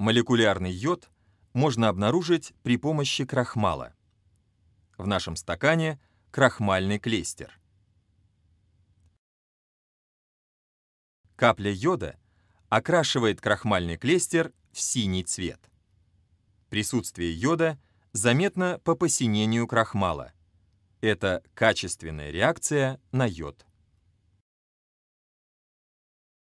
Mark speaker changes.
Speaker 1: Молекулярный йод можно обнаружить при помощи крахмала. В нашем стакане крахмальный клейстер. Капля йода окрашивает крахмальный клейстер в синий цвет. Присутствие йода заметно по посинению крахмала. Это качественная реакция на йод.